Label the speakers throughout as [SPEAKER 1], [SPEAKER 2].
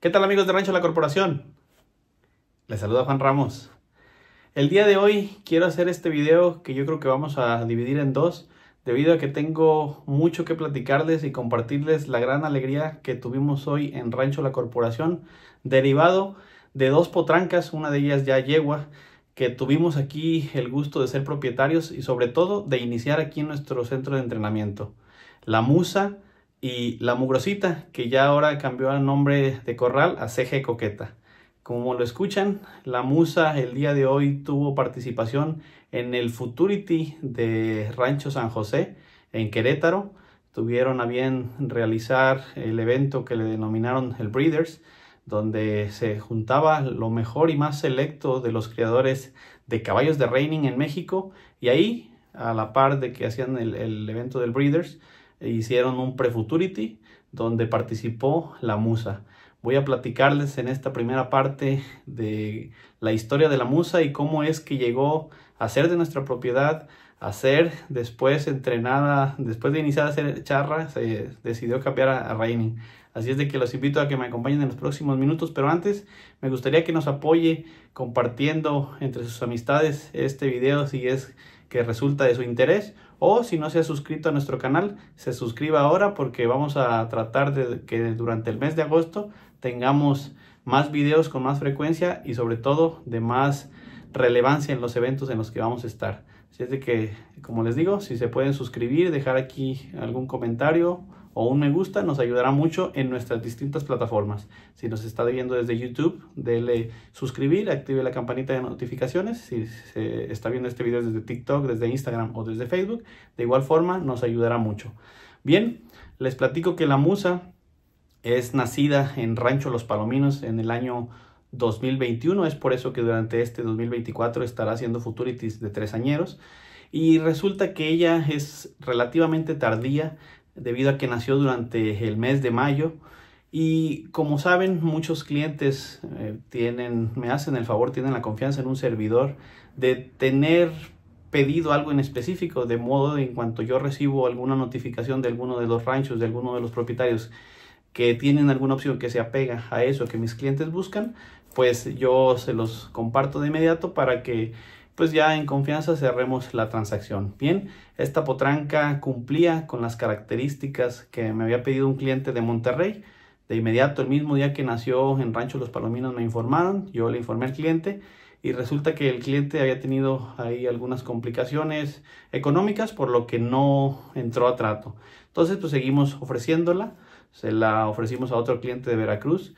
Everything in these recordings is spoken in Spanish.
[SPEAKER 1] ¿Qué tal amigos de Rancho La Corporación? Les saluda Juan Ramos. El día de hoy quiero hacer este video que yo creo que vamos a dividir en dos debido a que tengo mucho que platicarles y compartirles la gran alegría que tuvimos hoy en Rancho La Corporación derivado de dos potrancas, una de ellas ya yegua, que tuvimos aquí el gusto de ser propietarios y sobre todo de iniciar aquí en nuestro centro de entrenamiento. La Musa, y La Mugrosita, que ya ahora cambió el nombre de Corral a CG Coqueta. Como lo escuchan, la musa el día de hoy tuvo participación en el Futurity de Rancho San José, en Querétaro. Tuvieron a bien realizar el evento que le denominaron el Breeders, donde se juntaba lo mejor y más selecto de los criadores de caballos de reining en México. Y ahí, a la par de que hacían el, el evento del Breeders, hicieron un Prefuturity donde participó la musa. Voy a platicarles en esta primera parte de la historia de la musa y cómo es que llegó a ser de nuestra propiedad, a ser después entrenada, después de iniciar a hacer charra, se decidió cambiar a, a Así es de que los invito a que me acompañen en los próximos minutos, pero antes me gustaría que nos apoye compartiendo entre sus amistades este video si es que resulta de su interés o si no se ha suscrito a nuestro canal, se suscriba ahora porque vamos a tratar de que durante el mes de agosto tengamos más videos con más frecuencia y sobre todo de más relevancia en los eventos en los que vamos a estar. Así es de que, como les digo, si se pueden suscribir, dejar aquí algún comentario un me gusta nos ayudará mucho en nuestras distintas plataformas. Si nos está viendo desde YouTube, dele suscribir, active la campanita de notificaciones. Si se está viendo este video desde TikTok, desde Instagram o desde Facebook, de igual forma nos ayudará mucho. Bien, les platico que la musa es nacida en Rancho Los Palominos en el año 2021. Es por eso que durante este 2024 estará haciendo Futurities de tres añeros. Y resulta que ella es relativamente tardía debido a que nació durante el mes de mayo. Y como saben, muchos clientes eh, tienen, me hacen el favor, tienen la confianza en un servidor de tener pedido algo en específico, de modo en cuanto yo recibo alguna notificación de alguno de los ranchos, de alguno de los propietarios que tienen alguna opción que se apega a eso que mis clientes buscan, pues yo se los comparto de inmediato para que pues ya en confianza cerremos la transacción. Bien, esta potranca cumplía con las características que me había pedido un cliente de Monterrey. De inmediato, el mismo día que nació en Rancho Los Palominos, me informaron, yo le informé al cliente y resulta que el cliente había tenido ahí algunas complicaciones económicas por lo que no entró a trato. Entonces, pues seguimos ofreciéndola, se la ofrecimos a otro cliente de Veracruz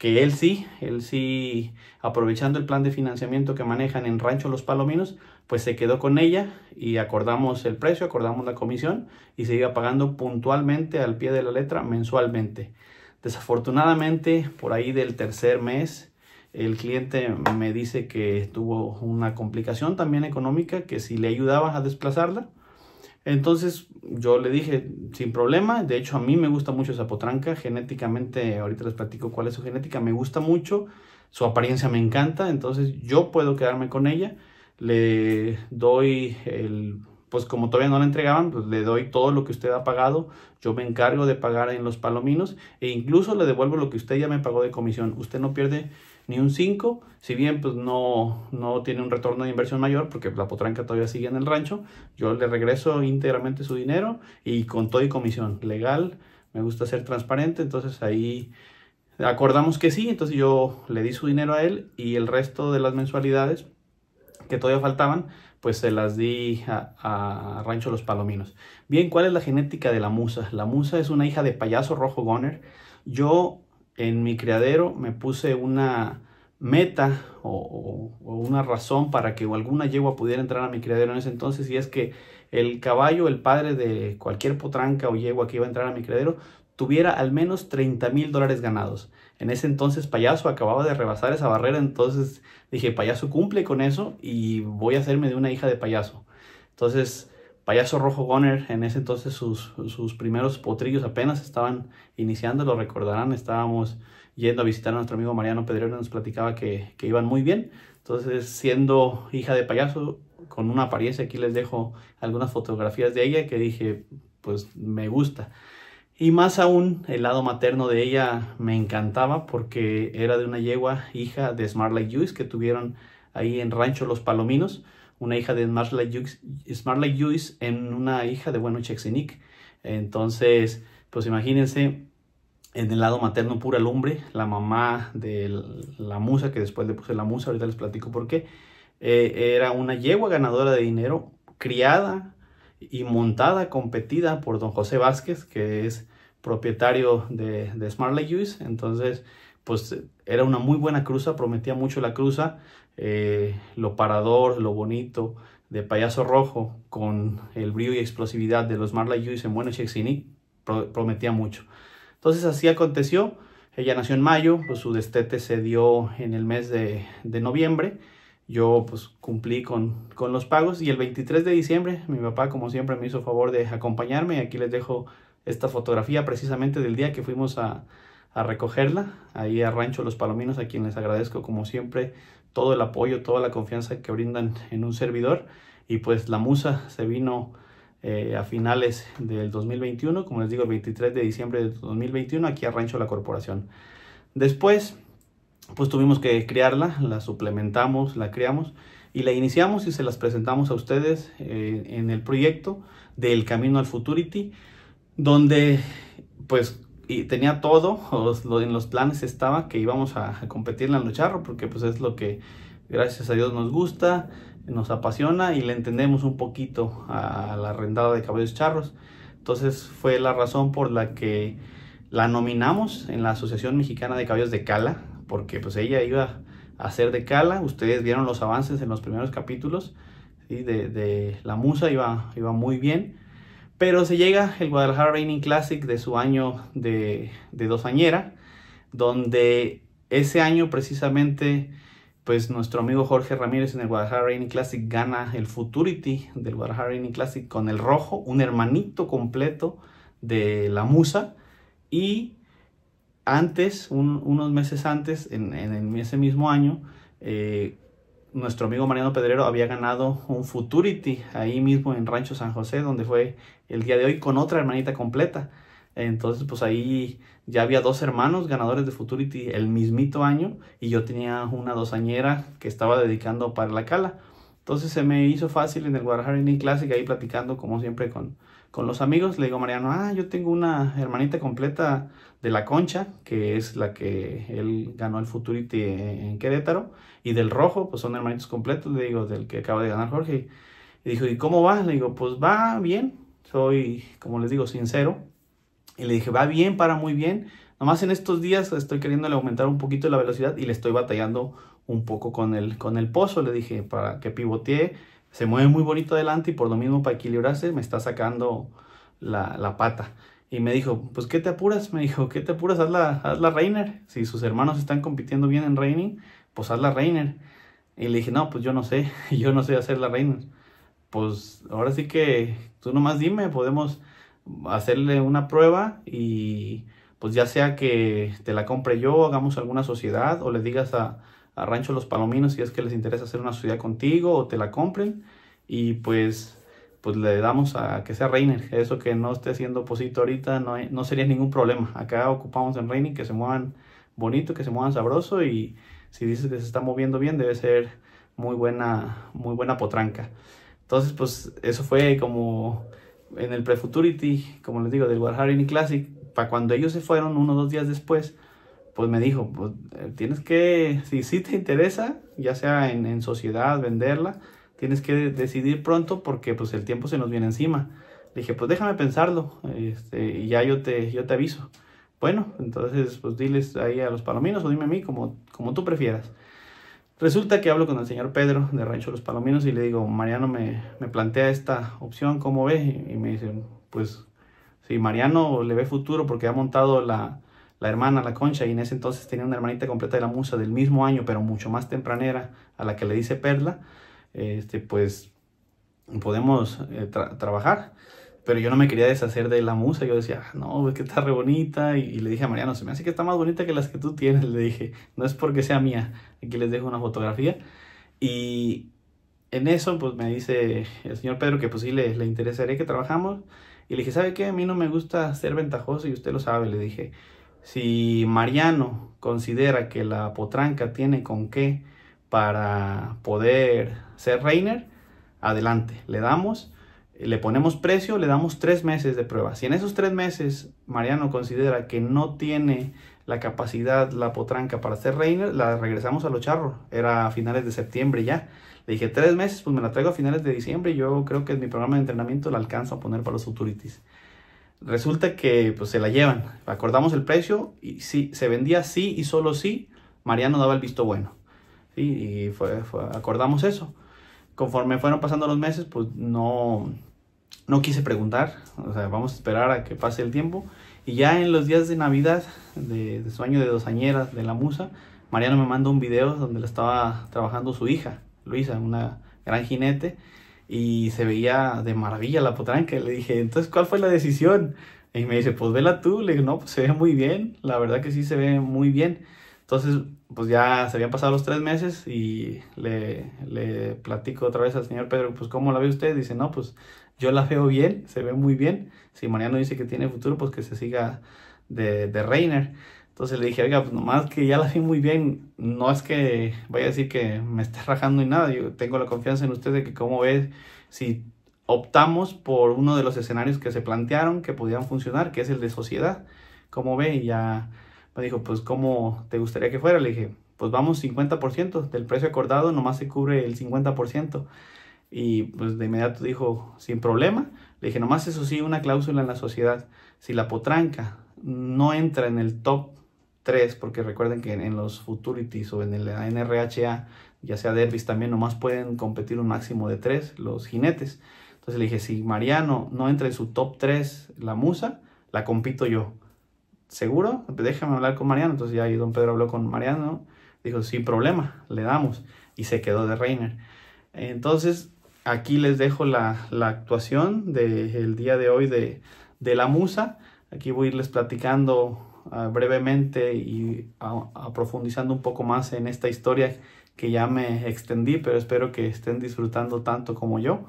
[SPEAKER 1] que él sí, él sí, aprovechando el plan de financiamiento que manejan en Rancho Los Palominos, pues se quedó con ella y acordamos el precio, acordamos la comisión y se iba pagando puntualmente al pie de la letra mensualmente. Desafortunadamente, por ahí del tercer mes, el cliente me dice que tuvo una complicación también económica, que si le ayudabas a desplazarla, entonces yo le dije, sin problema, de hecho a mí me gusta mucho potranca genéticamente, ahorita les platico cuál es su genética, me gusta mucho, su apariencia me encanta, entonces yo puedo quedarme con ella, le doy el, pues como todavía no la entregaban, pues le doy todo lo que usted ha pagado, yo me encargo de pagar en los palominos e incluso le devuelvo lo que usted ya me pagó de comisión, usted no pierde ni un 5, si bien pues no, no tiene un retorno de inversión mayor porque la potranca todavía sigue en el rancho, yo le regreso íntegramente su dinero y con todo y comisión legal, me gusta ser transparente, entonces ahí acordamos que sí, entonces yo le di su dinero a él y el resto de las mensualidades que todavía faltaban, pues se las di a, a, Rancho Los Palominos. Bien, ¿cuál es la genética de la musa? La musa es una hija de payaso rojo goner. Yo en mi criadero me puse una meta o, una razón para que alguna yegua pudiera entrar a mi criadero en ese entonces y es que el caballo, el padre de cualquier potranca o yegua que iba a entrar a mi criadero, tuviera al menos 30 mil dólares ganados. En ese entonces Payaso acababa de rebasar esa barrera, entonces dije, Payaso cumple con eso y voy a hacerme de una hija de Payaso. Entonces Payaso Rojo Goner, en ese entonces sus, primeros potrillos apenas estaban iniciando, lo recordarán, estábamos yendo a visitar a nuestro amigo Mariano Pedrero, nos platicaba que, iban muy bien. Entonces, siendo hija de payaso, con una apariencia, aquí les dejo algunas fotografías de ella que dije, pues me gusta. Y más aún, el lado materno de ella me encantaba porque era de una yegua hija de Smart Like Juice que tuvieron ahí en Rancho Los Palominos una hija de smartley Juice en una hija de Bueno Nick Entonces, pues imagínense en el lado materno pura lumbre, la mamá de la musa, que después le puse la musa, ahorita les platico por qué, eh, era una yegua ganadora de dinero, criada y montada, competida por don José Vázquez, que es propietario de, de Smart Lake Entonces, pues era una muy buena cruza, prometía mucho la cruza. Eh, lo parador, lo bonito de Payaso Rojo con el brillo y explosividad de los Marla Lewis en Bueno Aires prometía mucho. Entonces así aconteció. Ella nació en mayo, pues su destete se dio en el mes de, noviembre. Yo pues cumplí con, con, los pagos y el 23 de diciembre mi papá como siempre me hizo favor de acompañarme. Aquí les dejo esta fotografía precisamente del día que fuimos a, a recogerla ahí a Rancho Los Palominos a quien les agradezco como siempre todo el apoyo, toda la confianza que brindan en un servidor. Y pues la musa se vino eh, a finales del 2021, como les digo, el 23 de diciembre de 2021, aquí a Rancho La Corporación. Después, pues tuvimos que crearla, la suplementamos, la criamos y la iniciamos y se las presentamos a ustedes eh, en el proyecto del Camino al Futurity, donde pues y tenía todo, en los planes estaba que íbamos a, competir en la charro porque pues es lo que gracias a Dios nos gusta, nos apasiona y le entendemos un poquito a la rendada de caballos charros. Entonces fue la razón por la que la nominamos en la Asociación Mexicana de Caballos de Cala, porque pues ella iba a ser de Cala, ustedes vieron los avances en los primeros capítulos y de, de, la musa, iba, iba muy bien pero se llega el Guadalajara Raining Classic de su año de, de dosañera, donde ese año precisamente, pues nuestro amigo Jorge Ramírez en el Guadalajara Raining Classic gana el Futurity del Guadalajara Raining Classic con el rojo, un hermanito completo de la musa. Y antes, unos meses antes, en, en ese mismo año, eh, nuestro amigo Mariano Pedrero había ganado un Futurity ahí mismo en Rancho San José, donde fue el día de hoy con otra hermanita completa. Entonces, pues ahí ya había dos hermanos ganadores de Futurity el mismito año y yo tenía una dosañera que estaba dedicando para la cala. Entonces se me hizo fácil en el Guadalajara Classic ahí platicando como siempre con, con los amigos, le digo Mariano, ah, yo tengo una hermanita completa de la Concha, que es la que él ganó el Futurity en Querétaro, y del Rojo, pues son hermanitos completos, le digo, del que acaba de ganar Jorge. Y dijo, ¿y cómo vas? Le digo, pues va bien, soy, como les digo, sincero. Y le dije, va bien, para muy bien. Nomás en estos días estoy queriéndole aumentar un poquito la velocidad y le estoy batallando un poco con el, con el pozo. Le dije, para que pivotee, se mueve muy bonito adelante y por lo mismo para equilibrarse me está sacando la, la, pata. Y me dijo, pues ¿qué te apuras? Me dijo, ¿qué te apuras? Haz la, haz la Reiner. Si sus hermanos están compitiendo bien en Reining, pues haz la Reiner. Y le dije, no, pues yo no sé, yo no sé hacer la Reiner. Pues ahora sí que tú nomás dime, podemos hacerle una prueba y pues ya sea que te la compre yo, hagamos alguna sociedad o le digas a, Arrancho Rancho Los Palominos si es que les interesa hacer una ciudad contigo o te la compren. Y pues, pues le damos a que sea Reiner. Eso que no esté siendo posito ahorita no, no sería ningún problema. Acá ocupamos en reining que se muevan bonito, que se muevan sabroso y si dices que se está moviendo bien debe ser muy buena, muy buena potranca. Entonces, pues eso fue como en el Pre-Futurity, como les digo, del Warhammer Classic. Para cuando ellos se fueron, unos dos días después, pues me dijo, pues, eh, tienes que, si sí te interesa, ya sea en, sociedad, venderla, tienes que decidir pronto porque pues el tiempo se nos viene encima. Le dije, pues déjame pensarlo este, y ya yo te, yo te aviso. Bueno, entonces pues diles ahí a los palominos o dime a mí como, como tú prefieras. Resulta que hablo con el señor Pedro de Rancho Los Palominos y le digo, Mariano me, me plantea esta opción, ¿cómo ve? Y me dice, pues si Mariano le ve futuro porque ha montado la, la hermana, la concha, y en ese entonces tenía una hermanita completa de la musa del mismo año, pero mucho más tempranera, a la que le dice Perla, este, pues podemos eh, trabajar. Pero yo no me quería deshacer de la musa, yo decía, ah, no, es que está re bonita, y, le dije a Mariano, se me hace que está más bonita que las que tú tienes, le dije, no es porque sea mía, aquí les dejo una fotografía. Y en eso, pues me dice el señor Pedro que pues sí le, le interesaría que trabajamos, y le dije, ¿sabe qué? A mí no me gusta ser ventajoso, y usted lo sabe, le dije, si Mariano considera que la potranca tiene con qué para poder ser Reiner, adelante, le damos, le ponemos precio, le damos tres meses de prueba. Si en esos tres meses Mariano considera que no tiene la capacidad, la potranca para ser Reiner, la regresamos a los charros. Era a finales de septiembre ya. Le dije tres meses, pues me la traigo a finales de diciembre. Yo creo que en mi programa de entrenamiento la alcanzo a poner para los futurities. Resulta que pues, se la llevan. Acordamos el precio y si se vendía sí y solo sí. Mariano daba el visto bueno. Y acordamos eso. Conforme fueron pasando los meses, pues no, no quise preguntar. vamos a esperar a que pase el tiempo. Y ya en los días de Navidad, de, su año de dosañeras, de la musa, Mariano me mandó un video donde la estaba trabajando su hija, Luisa, una gran jinete y se veía de maravilla la potranca. Le dije, entonces, ¿cuál fue la decisión? Y me dice, pues vela tú. Le digo, no, pues se ve muy bien. La verdad que sí se ve muy bien. Entonces, pues ya se habían pasado los tres meses y le, platico otra vez al señor Pedro, pues ¿cómo la ve usted? Dice, no, pues yo la veo bien, se ve muy bien. Si Mariano dice que tiene futuro, pues que se siga de, de Reiner. Entonces le dije, oiga, pues nomás que ya la vi muy bien, no es que vaya a decir que me esté rajando y nada, yo tengo la confianza en usted de que como ve, si optamos por uno de los escenarios que se plantearon que podían funcionar, que es el de sociedad, cómo ve, y ya me dijo, pues ¿cómo te gustaría que fuera? Le dije, pues vamos 50%, del precio acordado nomás se cubre el 50%. Y pues de inmediato dijo, sin problema, le dije, nomás eso sí, una cláusula en la sociedad, si la potranca no entra en el top tres, porque recuerden que en, los Futurities o en el NRHA, ya sea derbis también, nomás pueden competir un máximo de tres los jinetes. Entonces le dije, si Mariano no entra en su top 3 la musa, la compito yo. ¿Seguro? Déjame hablar con Mariano. Entonces ya ahí don Pedro habló con Mariano. Dijo, sin problema, le damos. Y se quedó de Reiner. Entonces, aquí les dejo la, actuación del día de hoy de, de la musa. Aquí voy a irles platicando brevemente y aprofundizando un poco más en esta historia que ya me extendí, pero espero que estén disfrutando tanto como yo.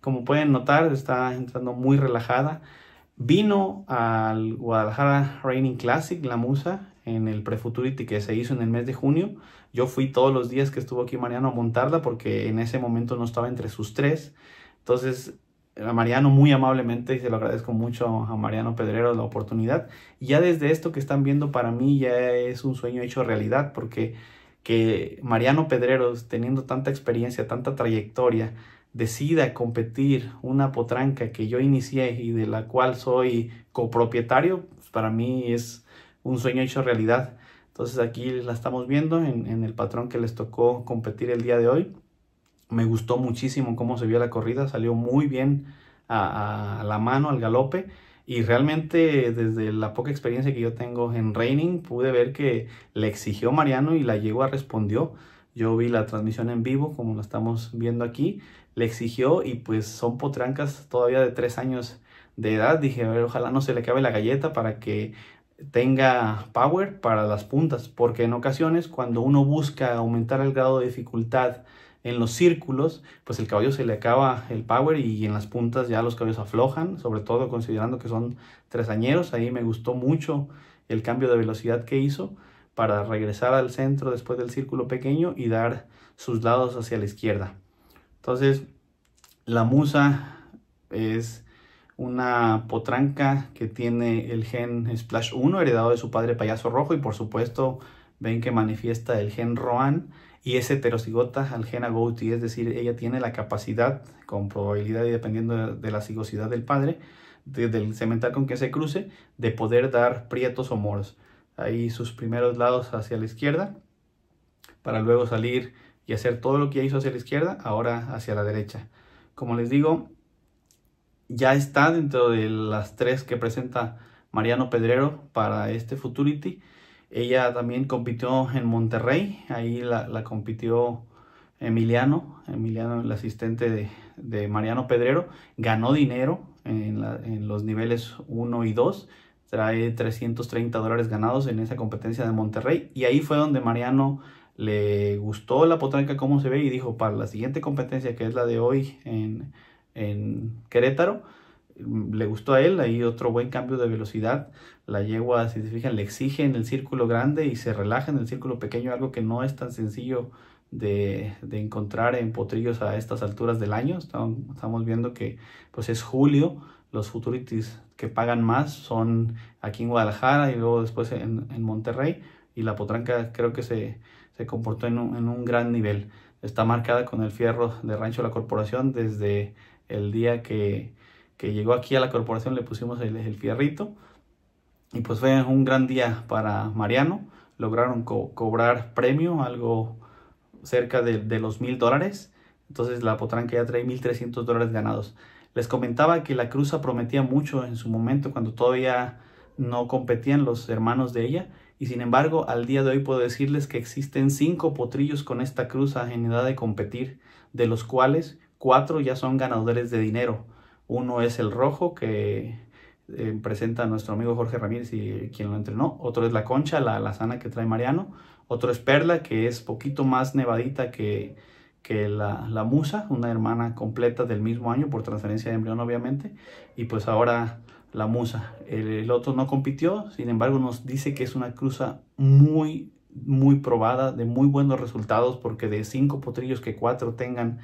[SPEAKER 1] Como pueden notar, está entrando muy relajada. Vino al Guadalajara Raining Classic, la musa, en el Prefuturity que se hizo en el mes de junio. Yo fui todos los días que estuvo aquí Mariano a montarla porque en ese momento no estaba entre sus tres. Entonces a Mariano muy amablemente y se lo agradezco mucho a Mariano Pedrero la oportunidad. Y ya desde esto que están viendo para mí ya es un sueño hecho realidad porque que Mariano Pedreros, teniendo tanta experiencia, tanta trayectoria, decida competir una potranca que yo inicié y de la cual soy copropietario, para mí es un sueño hecho realidad. Entonces aquí la estamos viendo en, en el patrón que les tocó competir el día de hoy. Me gustó muchísimo cómo se vio la corrida, salió muy bien a, la mano, al galope. Y realmente desde la poca experiencia que yo tengo en Reining pude ver que le exigió Mariano y la yegua respondió. Yo vi la transmisión en vivo, como la estamos viendo aquí, le exigió y pues son potrancas todavía de tres años de edad. Dije, a ver, ojalá no se le cabe la galleta para que tenga power para las puntas, porque en ocasiones cuando uno busca aumentar el grado de dificultad en los círculos, pues el caballo se le acaba el power y en las puntas ya los caballos aflojan, sobre todo considerando que son tres tresañeros. Ahí me gustó mucho el cambio de velocidad que hizo para regresar al centro después del círculo pequeño y dar sus lados hacia la izquierda. Entonces, la musa es una potranca que tiene el gen Splash 1 heredado de su padre payaso rojo y por supuesto ven que manifiesta el gen Roan y es heterocigota algena Gauti, es decir, ella tiene la capacidad, con probabilidad y dependiendo de, la cigosidad del padre, del semental con que se cruce, de poder dar prietos o moros. Ahí sus primeros lados hacia la izquierda, para luego salir y hacer todo lo que hizo hacia la izquierda, ahora hacia la derecha. Como les digo, ya está dentro de las tres que presenta Mariano Pedrero para este Futurity ella también compitió en Monterrey, ahí la, compitió Emiliano, Emiliano el asistente de, Mariano Pedrero, ganó dinero en, los niveles 1 y 2, trae 330 dólares ganados en esa competencia de Monterrey y ahí fue donde Mariano le gustó la potranca como se ve y dijo para la siguiente competencia que es la de hoy en Querétaro, le gustó a él, ahí otro buen cambio de velocidad. La yegua, si se fijan, le exige en el círculo grande y se relaja en el círculo pequeño, algo que no es tan sencillo de, encontrar en potrillos a estas alturas del año. Estamos, viendo que pues es julio, los futurities que pagan más son aquí en Guadalajara y luego después en, Monterrey. Y la potranca creo que se, se comportó en un, en un gran nivel. Está marcada con el fierro de Rancho La Corporación desde el día que que llegó aquí a la corporación le pusimos el, fierrito. Y pues fue un gran día para Mariano. Lograron cobrar premio, algo cerca de, los mil dólares. Entonces la potranca ya trae 1.300 dólares ganados. Les comentaba que la cruza prometía mucho en su momento cuando todavía no competían los hermanos de ella. Y sin embargo, al día de hoy puedo decirles que existen cinco potrillos con esta cruza en edad de competir, de los cuales cuatro ya son ganadores de dinero. Uno es el rojo que eh, presenta a nuestro amigo Jorge Ramírez y quien lo entrenó. Otro es la concha, la, la sana que trae Mariano. Otro es perla, que es poquito más nevadita que, que la, musa, una hermana completa del mismo año por transferencia de embrión obviamente. Y pues ahora la musa. El, otro no compitió, sin embargo nos dice que es una cruza muy muy probada, de muy buenos resultados, porque de cinco potrillos que cuatro tengan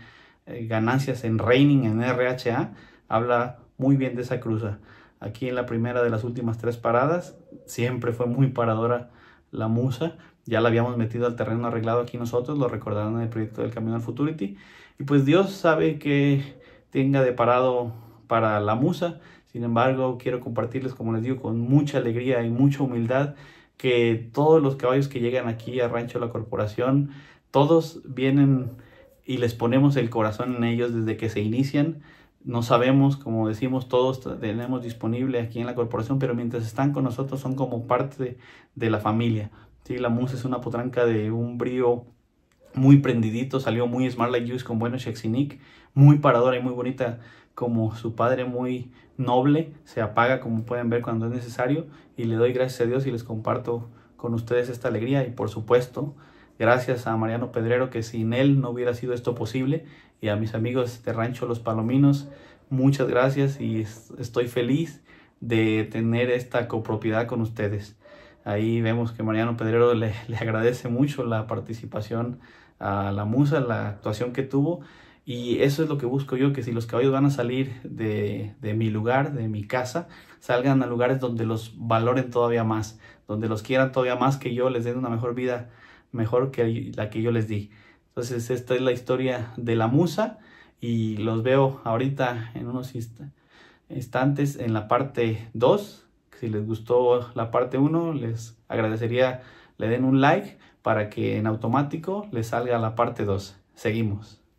[SPEAKER 1] eh, ganancias en reining, en RHA, habla muy bien de esa cruza. Aquí en la primera de las últimas tres paradas, siempre fue muy paradora la musa. Ya la habíamos metido al terreno arreglado aquí nosotros, lo recordarán en el proyecto del Camino al Futurity. Y pues Dios sabe que tenga de parado para la musa. Sin embargo, quiero compartirles, como les digo, con mucha alegría y mucha humildad, que todos los caballos que llegan aquí a Rancho La Corporación, todos vienen y les ponemos el corazón en ellos desde que se inician no sabemos, como decimos, todos tenemos disponible aquí en la corporación, pero mientras están con nosotros son como parte de, la familia. ¿sí? La MUS es una potranca de un brío muy prendidito, salió muy Smart Like Juice con buenos nick muy paradora y muy bonita como su padre muy noble, se apaga como pueden ver cuando es necesario y le doy gracias a Dios y les comparto con ustedes esta alegría y por supuesto gracias a Mariano Pedrero que sin él no hubiera sido esto posible y a mis amigos de Rancho Los Palominos, muchas gracias y estoy feliz de tener esta copropiedad con ustedes. Ahí vemos que Mariano Pedrero le, agradece mucho la participación a la musa, la actuación que tuvo. Y eso es lo que busco yo, que si los caballos van a salir de, de, mi lugar, de mi casa, salgan a lugares donde los valoren todavía más, donde los quieran todavía más, que yo les den una mejor vida, mejor que la que yo les di. Entonces esta es la historia de la musa y los veo ahorita en unos instantes en la parte 2. Si les gustó la parte 1, les agradecería le den un like para que en automático les salga la parte 2. Seguimos.